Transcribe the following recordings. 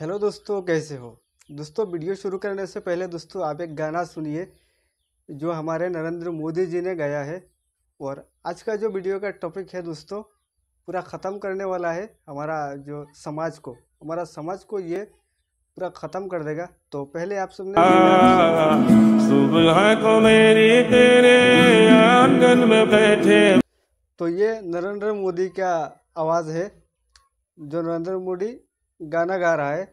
Hello दोस्तों कैसे हो दोस्तों वीडियो शुरू करने से पहले दोस्तों आप एक गाना सुनिए जो हमारे नरेंद्र मोदी जी ने गाया है और आज का जो वीडियो का टॉपिक है दोस्तों पूरा ख़त्म करने वाला है हमारा जो समाज को हमारा समाज को ये पूरा ख़त्म कर देगा तो पहले आप सबने को मेरी तेरे आंगन में बैठे तो ये नरेंद्र मोदी का आवाज़ है जो नरेंद्र मोदी गाना गा रहा है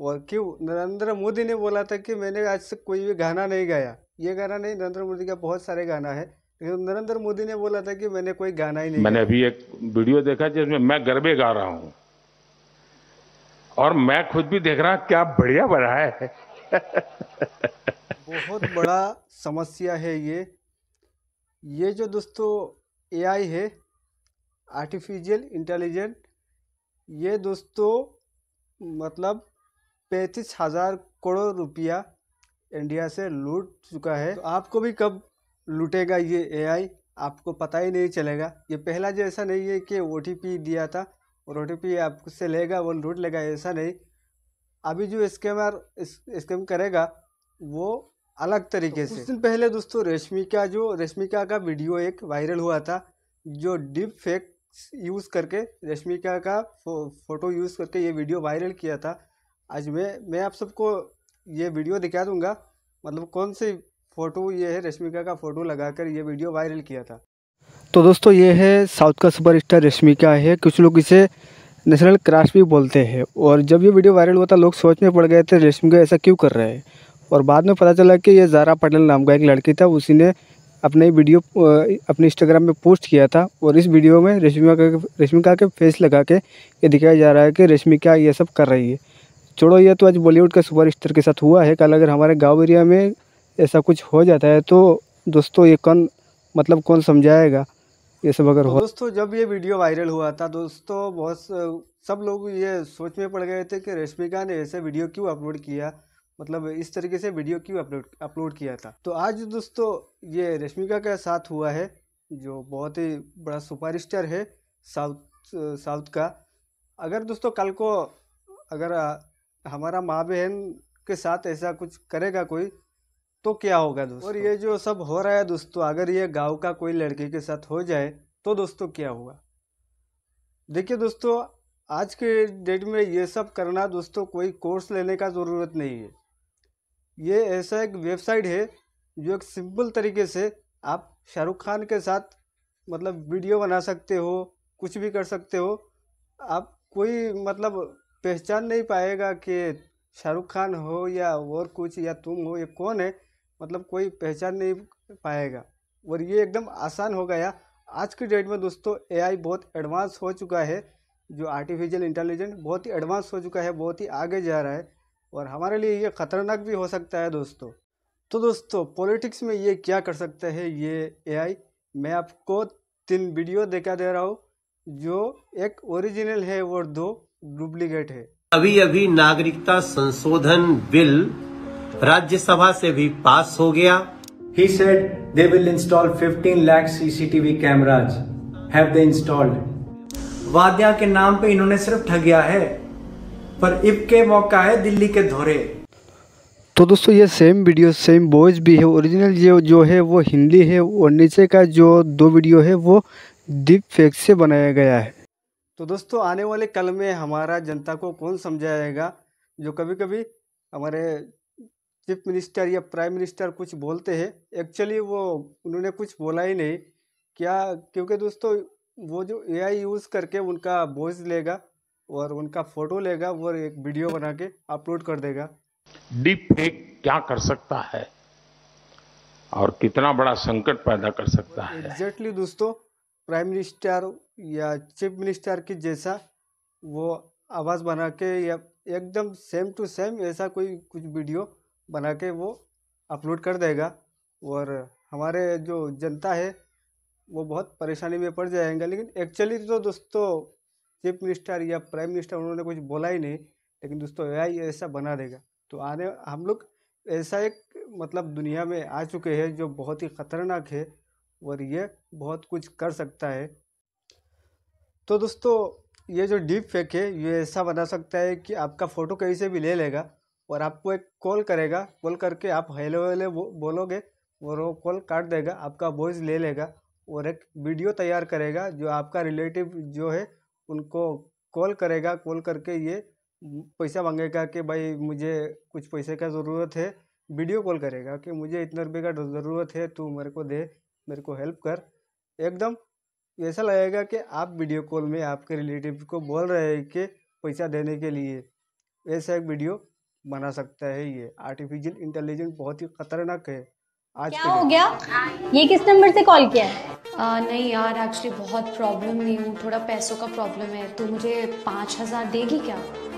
और क्यों नरेंद्र मोदी ने बोला था कि मैंने आज तक कोई भी गाना नहीं गाया ये गाना नहीं नरेंद्र मोदी का बहुत सारे गाना है लेकिन नरेंद्र मोदी ने बोला था कि मैंने कोई गाना ही नहीं मैंने अभी एक वीडियो देखा जिसमें मैं गरबे गा रहा हूँ और मैं खुद भी देख रहा क्या बढ़िया बढ़ा है बहुत बड़ा समस्या है ये ये जो दोस्तों एआई है आर्टिफिशियल इंटेलिजेंट ये दोस्तों मतलब पैंतीस हज़ार करोड़ रुपया इंडिया से लूट चुका है तो आपको भी कब लूटेगा ये एआई आपको पता ही नहीं चलेगा ये पहला जो ऐसा नहीं है कि ओ दिया था और ओ टी आपसे लेगा वो लूट लेगा ऐसा नहीं अभी जो स्कैमर स्कैम करेगा वो अलग तरीके तो से कुछ दिन पहले दोस्तों रेशमिका जो रेशमिका का वीडियो एक वायरल हुआ था जो डीप फेक यूज़ करके रश्मिका का फो, फोटो यूज़ करके ये वीडियो वायरल किया था आज मैं मैं आप सबको ये वीडियो दिखा दूंगा मतलब कौन सी फ़ोटो ये है रश्मिका का फ़ोटो लगाकर ये वीडियो वायरल किया था तो दोस्तों ये है साउथ का सुपर स्टार रश्मिका है कुछ लोग इसे नेशनल क्रॉस भी बोलते हैं और जब ये वीडियो वायरल हुआ था लोग सोच में पड़ गए थे रश्मिका ऐसा क्यों कर रहे हैं और बाद में पता चला कि ये जारा पटेल नाम का एक लड़की था उसी ने अपने वीडियो अपने इंस्टाग्राम में पोस्ट किया था और इस वीडियो में रश्मिका के रश्मिका के फेस लगा के ये दिखाया जा रहा है कि रश्मिका ये सब कर रही है छोड़ो ये तो आज बॉलीवुड का सुपर स्टार के साथ हुआ है कल अगर हमारे गाँव एरिया में ऐसा कुछ हो जाता है तो दोस्तों ये कौन मतलब कौन समझाएगा ये सब अगर हो दोस्तों जब ये वीडियो वायरल हुआ था दोस्तों बहुत सब लोग ये सोच में पड़ गए थे कि रश्मिका ने ऐसे वीडियो क्यों अपलोड किया मतलब इस तरीके से वीडियो क्यों अपलोड अपलोड किया था तो आज दोस्तों ये रश्मिका का साथ हुआ है जो बहुत ही बड़ा सुपर स्टार है साउथ साउथ का अगर दोस्तों कल को अगर हमारा माँ बहन के साथ ऐसा कुछ करेगा कोई तो क्या होगा दोस्तों और ये जो सब हो रहा है दोस्तों अगर ये गांव का कोई लड़के के साथ हो जाए तो दोस्तों क्या होगा देखिए दोस्तों आज के डेट में ये सब करना दोस्तों कोई कोर्स लेने का ज़रूरत नहीं है ये ऐसा एक वेबसाइट है जो एक सिंपल तरीके से आप शाहरुख खान के साथ मतलब वीडियो बना सकते हो कुछ भी कर सकते हो आप कोई मतलब पहचान नहीं पाएगा कि शाहरुख खान हो या और कुछ या तुम हो ये कौन है मतलब कोई पहचान नहीं पाएगा और ये एकदम आसान हो गया आज की डेट में दोस्तों एआई बहुत एडवांस हो चुका है जो आर्टिफिशियल इंटेलिजेंट बहुत ही एडवांस हो चुका है बहुत ही आगे जा रहा है और हमारे लिए ये ख़तरनाक भी हो सकता है दोस्तों तो दोस्तों पॉलिटिक्स में ये क्या कर सकता है ये एआई मैं आपको तीन वीडियो देखा दे रहा हूँ जो एक ओरिजिनल है और दो डुप्लीकेट है अभी अभी नागरिकता संशोधन बिल राज्यसभा से भी पास हो गया He said they will install 15 lakh CCTV cameras. Have they installed? वाद्या के नाम पे इन्होंने सिर्फ ठगिया है पर इब के मौका है दिल्ली के धोरे तो दोस्तों ये सेम वीडियो सेम वॉइस भी है ओरिजिनल जो जो है वो हिंदी है और नीचे का जो दो वीडियो है वो डीप फेक से बनाया गया है तो दोस्तों आने वाले कल में हमारा जनता को कौन समझाएगा जो कभी कभी हमारे चीफ मिनिस्टर या प्राइम मिनिस्टर कुछ बोलते हैं एक्चुअली वो उन्होंने कुछ बोला ही नहीं क्या क्योंकि दोस्तों वो जो एआई यूज़ करके उनका वॉइस लेगा और उनका फोटो लेगा और एक वीडियो बना के अपलोड कर देगा डीप फेक क्या कर सकता है और कितना बड़ा संकट पैदा कर सकता है एग्जैक्टली दोस्तों प्राइम मिनिस्टर या चीफ मिनिस्टर की जैसा वो आवाज़ बना के या एकदम सेम टू सेम ऐसा कोई कुछ वीडियो बना के वो अपलोड कर देगा और हमारे जो जनता है वो बहुत परेशानी में पड़ जाएंगे लेकिन एक्चुअली तो दोस्तों चीफ मिनिस्टर या प्राइम मिनिस्टर उन्होंने कुछ बोला ही नहीं लेकिन दोस्तों ए ऐसा बना देगा तो आने हम लोग ऐसा एक मतलब दुनिया में आ चुके हैं जो बहुत ही ख़तरनाक है और ये बहुत कुछ कर सकता है तो दोस्तों ये जो डीप फेक है ये ऐसा बना सकता है कि आपका फ़ोटो कहीं से भी ले लेगा और आपको एक कॉल करेगा कॉल करके आप हेलो हेलो बोलोगे और वो कॉल काट देगा आपका वॉइस ले लेगा और एक वीडियो तैयार करेगा जो आपका रिलेटिव जो है उनको कॉल करेगा कॉल करके ये पैसा मांगेगा कि भाई मुझे कुछ पैसे का ज़रूरत है वीडियो कॉल करेगा कि मुझे इतने रुपये का ज़रूरत है तू मेरे को दे मेरे को हेल्प कर एकदम ऐसा लगेगा कि आप वीडियो कॉल में आपके रिलेटिव को बोल रहे हैं कि पैसा देने के लिए ऐसा एक वीडियो बना सकता है ये आर्टिफिशियल इंटेलिजेंस बहुत ही ख़तरनाक है क्या हो गया ये किस नंबर से कॉल किया है आ, नहीं यार एक्चुअली बहुत प्रॉब्लम नहीं हूँ थोड़ा पैसों का प्रॉब्लम है तू तो मुझे पाँच हजार देगी क्या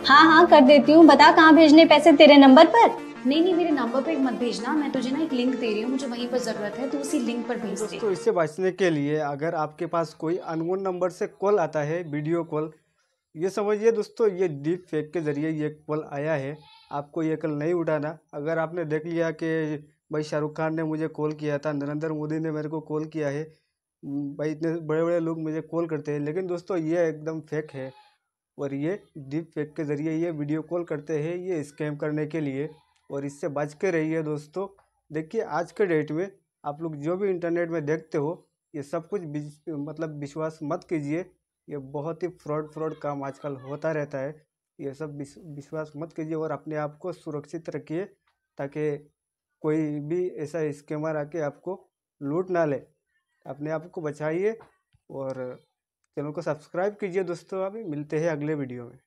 हाँ हाँ कर देती हूँ बता कहाँ भेजने पैसे तेरे नंबर पर नहीं नहीं मेरे नंबर पे मत भेजना मैं तुझे ना एक लिंक दे रही हूँ मुझे वहीं पर जरूरत है तो उसी लिंक पर भेज दे तो इससे बचने के लिए अगर आपके पास कोई अनगोन नंबर से कॉल आता है वीडियो कॉल ये समझिए दोस्तों ये डीप फेक के जरिए ये कॉल आया है आपको ये कल नहीं उठाना अगर आपने देख लिया कि भाई शाहरुख खान ने मुझे कॉल किया था नरेंद्र मोदी ने मेरे को कॉल किया है भाई इतने बड़े बड़े लोग मुझे कॉल करते हैं लेकिन दोस्तों ये एकदम फेक है और ये डीप फेक के ज़रिए ये वीडियो कॉल करते हैं ये स्कैम करने के लिए और इससे बच के रहिए दोस्तों देखिए आज के डेट में आप लोग जो भी इंटरनेट में देखते हो ये सब कुछ मतलब विश्वास मत कीजिए ये बहुत ही फ्रॉड फ्रॉड काम आजकल होता रहता है ये सब विश्वास मत कीजिए और अपने आप को सुरक्षित रखिए ताकि कोई भी ऐसा स्कैमर आके आपको लूट ना ले अपने आप को बचाइए और चैनल को सब्सक्राइब कीजिए दोस्तों अभी मिलते हैं अगले वीडियो में